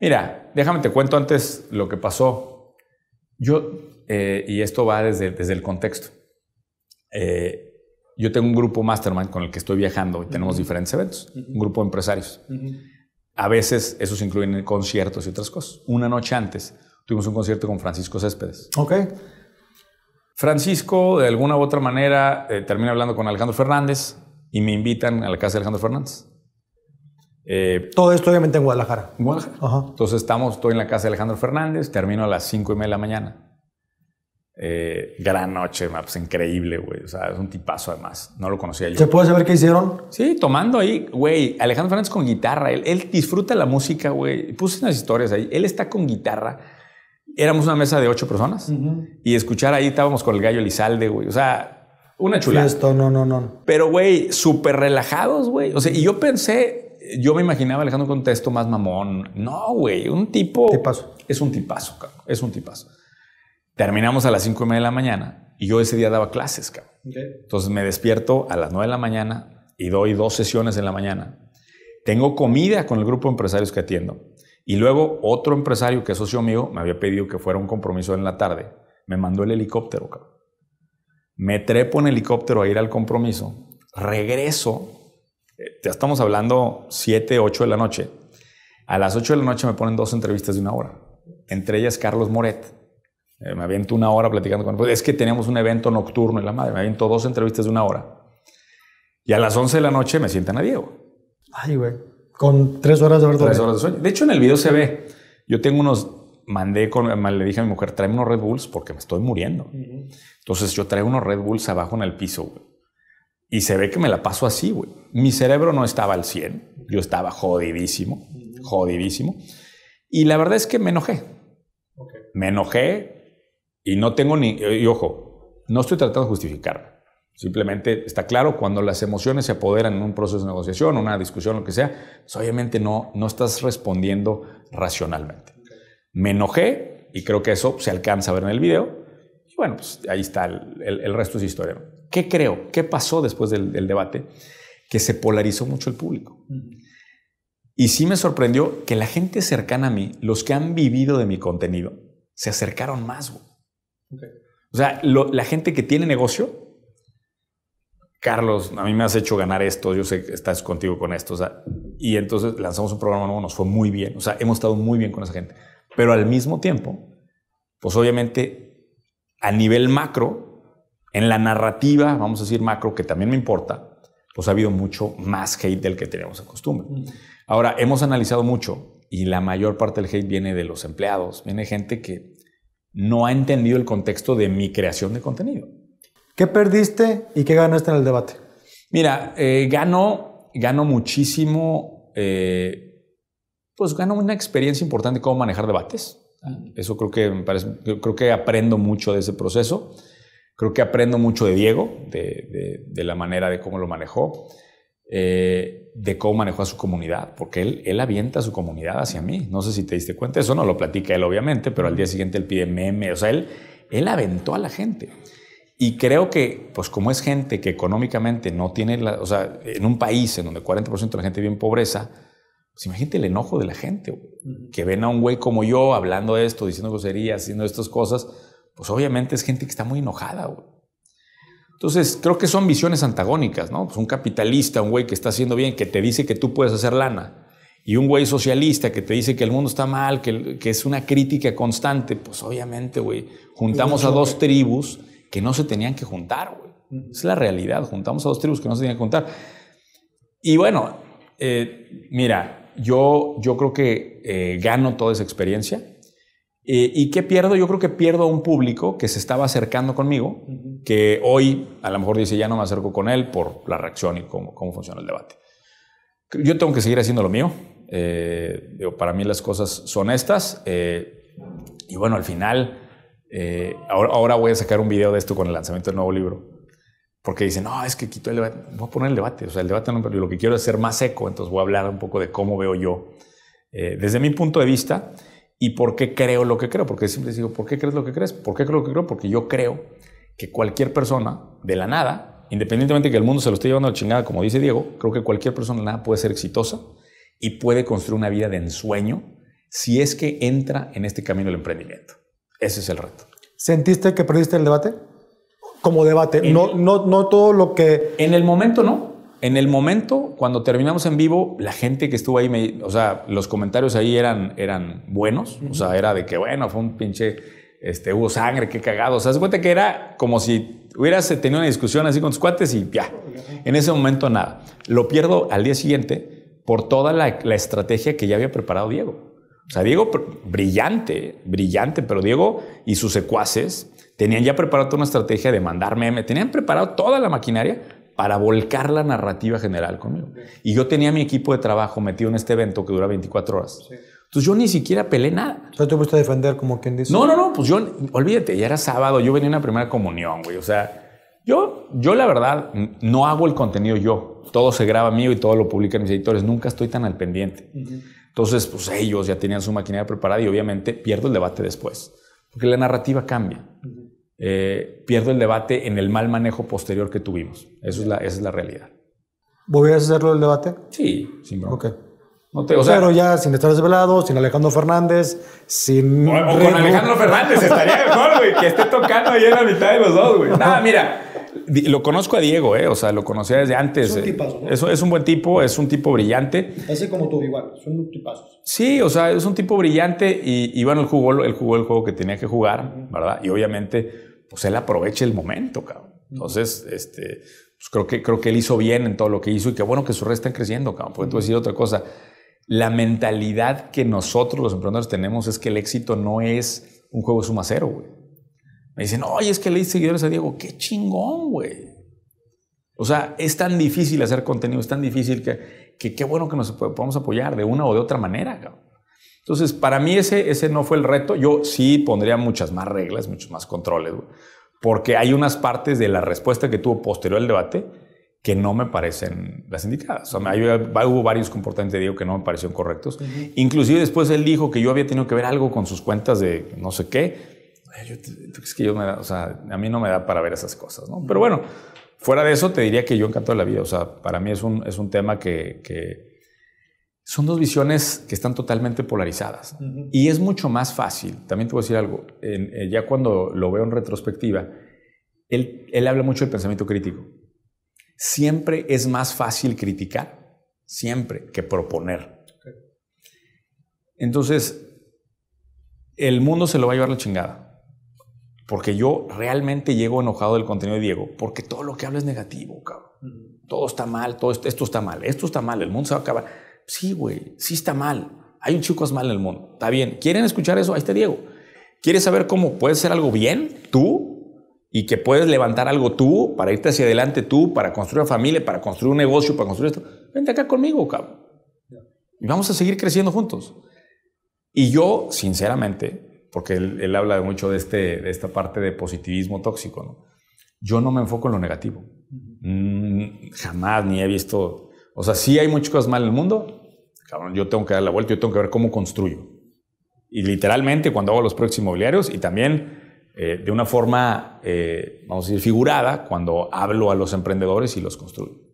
Mira, déjame te cuento antes lo que pasó. Yo, eh, y esto va desde, desde el contexto. Eh, yo tengo un grupo mastermind con el que estoy viajando y tenemos diferentes eventos, un grupo de empresarios. A veces esos incluyen conciertos y otras cosas. Una noche antes tuvimos un concierto con Francisco Céspedes. Ok. Francisco, de alguna u otra manera, eh, termina hablando con Alejandro Fernández y me invitan a la casa de Alejandro Fernández. Eh, Todo esto obviamente en Guadalajara. Guadalajara. Entonces estamos, estoy en la casa de Alejandro Fernández, termino a las 5 y media de la mañana. Eh, gran noche, pues, increíble, güey. O sea, es un tipazo además. No lo conocía yo. ¿Se puede saber qué hicieron? Sí, tomando ahí, güey. Alejandro Fernández con guitarra. Él, disfruta la música, güey. Puse unas historias ahí. Él está con guitarra. Éramos una mesa de ocho personas y escuchar ahí estábamos con el gallo Elizalde, güey. O sea, una chulada. Esto, no, no, no. Pero, güey, súper relajados, güey. O sea, y yo pensé, yo me imaginaba Alejandro con texto más mamón. No, güey, un tipo. Tipazo. Es un tipazo, cabrón. Es un tipazo. Terminamos a las cinco y media de la mañana y yo ese día daba clases, cabrón. Entonces me despierto a las 9 de la mañana y doy dos sesiones en la mañana. Tengo comida con el grupo de empresarios que atiendo. Y luego otro empresario que es socio mío me había pedido que fuera un compromiso en la tarde. Me mandó el helicóptero, cabrón. Me trepo en helicóptero a ir al compromiso. Regreso ya eh, estamos hablando 7, 8 de la noche. A las 8 de la noche me ponen dos entrevistas de una hora. Entre ellas Carlos Moret. Eh, me aviento una hora platicando con él. Pues es que tenemos un evento nocturno en la madre. Me aviento dos entrevistas de una hora. Y a las 11 de la noche me sientan a Diego. Ay, güey. Con tres horas de verdad. Tres horas de sueño. De hecho, en el video se ve. Yo tengo unos. Mandé con. Le dije a mi mujer, tráeme unos Red Bulls porque me estoy muriendo. Entonces yo traigo unos Red Bulls abajo en el piso, güey. Y se ve que me la paso así, güey. Mi cerebro no estaba al 100, yo estaba jodidísimo, jodidísimo. Y la verdad es que me enojé. Me enojé y no tengo ni... Y ojo, no estoy tratando de justificarme. Simplemente está claro, cuando las emociones se apoderan en un proceso de negociación, una discusión, lo que sea, pues, obviamente no, no estás respondiendo racionalmente. Me enojé y creo que eso se alcanza a ver en el video. Y bueno, pues ahí está, el, el, el resto es historia. ¿Qué creo? ¿Qué pasó después del, debate? Que se polarizó mucho el público. Y sí me sorprendió que la gente cercana a mí, los que han vivido de mi contenido, se acercaron más. O sea, la gente que tiene negocio, Carlos, a mí me has hecho ganar esto, yo sé que estás contigo con esto. O sea, y entonces lanzamos un programa nuevo, nos fue muy bien. O sea, hemos estado muy bien con esa gente. Pero al mismo tiempo, pues obviamente a nivel macro, en la narrativa, vamos a decir macro, que también me importa, pues ha habido mucho más hate del que teníamos en costumbre. Mm. Ahora, hemos analizado mucho y la mayor parte del hate viene de los empleados, viene gente que no ha entendido el contexto de mi creación de contenido. ¿Qué perdiste y qué ganaste en el debate? Mira, eh, gano, muchísimo, eh, pues gano una experiencia importante de cómo manejar debates. Ah. Eso creo que me parece, creo que aprendo mucho de ese proceso. Creo que aprendo mucho de Diego, de, de, la manera de cómo lo manejó, eh, de cómo manejó a su comunidad, porque él, él avienta a su comunidad hacia mí. No sé si te diste cuenta, eso no lo platica él obviamente, pero al día siguiente él pide meme, o sea, él, él aventó a la gente. Y creo que, pues como es gente que económicamente no tiene, la, o sea, en un país en donde 40% de la gente vive en pobreza, pues imagínate el enojo de la gente, que ven a un güey como yo hablando de esto, diciendo groserías, haciendo estas cosas, pues obviamente es gente que está muy enojada, güey. Entonces, creo que son visiones antagónicas, ¿no? Pues un capitalista, un güey que está haciendo bien, que te dice que tú puedes hacer lana, y un güey socialista que te dice que el mundo está mal, que, es una crítica constante, pues obviamente, güey, juntamos a dos tribus que no se tenían que juntar, güey. Mm. Es la realidad, juntamos a dos tribus que no se tenían que juntar. Y bueno, eh, mira, yo, yo creo que eh, gano toda esa experiencia. Eh, ¿Y qué pierdo? Yo creo que pierdo a un público que se estaba acercando conmigo, que hoy a lo mejor dice, ya no me acerco con él por la reacción y cómo, funciona el debate. Yo tengo que seguir haciendo lo mío. Eh, para mí las cosas son estas. Eh, y bueno, al final, ahora, ahora voy a sacar un video de esto con el lanzamiento del nuevo libro porque dicen, no, es que quito el debate, voy a poner el debate, o sea, el debate no, pero lo que quiero es ser más seco, entonces voy a hablar un poco de cómo veo yo. desde mi punto de vista, ¿Y por qué creo lo que creo? Porque siempre digo, ¿por qué crees lo que crees? ¿Por qué creo lo que creo? Porque yo creo que cualquier persona de la nada, independientemente que el mundo se lo esté llevando a la chingada, como dice Diego, creo que cualquier persona de la nada puede ser exitosa y puede construir una vida de ensueño si es que entra en este camino del emprendimiento. Ese es el reto. ¿Sentiste que perdiste el debate? Como debate, no, no, no todo lo que... En el momento no, en el momento, cuando terminamos en vivo, la gente que estuvo ahí, o sea, los comentarios ahí eran, eran buenos. O sea, era de que, bueno, fue un pinche, este, hubo sangre, qué cagado. O sea, se cuenta que era como si hubieras eh, tenido una discusión así con tus cuates y ya. En ese momento, nada. Lo pierdo al día siguiente por toda la, la estrategia que ya había preparado Diego. O sea, Diego, brillante, brillante, pero Diego y sus secuaces tenían ya preparado toda una estrategia de mandar meme, tenían preparado toda la maquinaria para volcar la narrativa general conmigo. Y yo tenía mi equipo de trabajo metido en este evento que dura 24 horas. Sí. Entonces yo ni siquiera peleé nada. O sea, te fuiste a defender como quien dice. No, no, no, pues yo, olvídate, ya era sábado, yo venía en la primera comunión, güey. O sea, yo, yo la verdad no hago el contenido yo. Todo se graba mío y todo lo publican mis editores. Nunca estoy tan al pendiente. Entonces, pues ellos ya tenían su maquinaria preparada y obviamente pierdo el debate después. Porque la narrativa cambia. Eh, pierdo el debate en el mal manejo posterior que tuvimos. Eso es la, esa es la realidad. ¿Volverías a hacerlo el debate? Sí, sin o pero ya sin estar desvelado, sin Alejandro Fernández, sin. O, con Alejandro Fernández estaría mejor, güey, que esté tocando ahí en la mitad de los dos, güey. Nada, mira, lo conozco a Diego, ¿eh? O sea, lo conocía desde antes. Es un eh, tipazo. Es, un buen tipo, es un tipo brillante. Ese como tú, igual, son tipazo. Sí, o sea, es un tipo brillante y, y bueno, jugó, él jugó el juego que tenía que jugar, ¿verdad? Y obviamente pues él aproveche el momento, cabrón. Entonces, este, pues, creo, que, creo que él hizo bien en todo lo que hizo y qué bueno que su red están creciendo, cabrón. Porque tú decir otra cosa. La mentalidad que nosotros los emprendedores tenemos es que el éxito no es un juego suma cero, güey. Me dicen, oye, es que le seguidores a Diego. Qué chingón, güey. O sea, es tan difícil hacer contenido, es tan difícil que, qué bueno que nos podamos apoyar de una o de otra manera, cabrón. Entonces, para mí ese, ese no fue el reto. Yo sí pondría muchas más reglas, muchos más controles, porque hay unas partes de la respuesta que tuvo posterior al debate que no me parecen las indicadas. O sea, hay, hubo varios comportamientos de que no me parecieron correctos. Inclusive después él dijo que yo había tenido que ver algo con sus cuentas de no sé qué. es que o sea, a mí no me da para ver esas cosas, ¿no? Pero bueno, fuera de eso te diría que yo encantó la vida. O sea, para mí es un, es un tema que, que son dos visiones que están totalmente polarizadas. Y es mucho más fácil, también te voy a decir algo, eh, ya cuando lo veo en retrospectiva, él, habla mucho del pensamiento crítico. Siempre es más fácil criticar, siempre, que proponer. Entonces, el mundo se lo va a llevar la chingada. Porque yo realmente llego enojado del contenido de Diego, porque todo lo que habla es negativo, cabrón. Todo está mal, todo esto está mal, esto está mal, el mundo se va a acabar Sí, güey, sí está mal. Hay un es mal en el mundo. Está bien. ¿Quieren escuchar eso? Ahí está Diego. ¿Quieres saber cómo puedes hacer algo bien tú y que puedes levantar algo tú para irte hacia adelante tú, para construir una familia, para construir un negocio, para construir esto? Vente acá conmigo, cabrón. Y vamos a seguir creciendo juntos. Y yo, sinceramente, porque él, habla mucho de, este, esta parte de positivismo tóxico, ¿no? yo no me enfoco en lo negativo. Mm, jamás ni he visto. O sea, sí hay muchas cosas mal en el mundo, yo tengo que dar la vuelta, yo tengo que ver cómo construyo. Y literalmente cuando hago los proyectos inmobiliarios y también eh, de una forma, eh, vamos a decir, figurada, cuando hablo a los emprendedores y los construyo.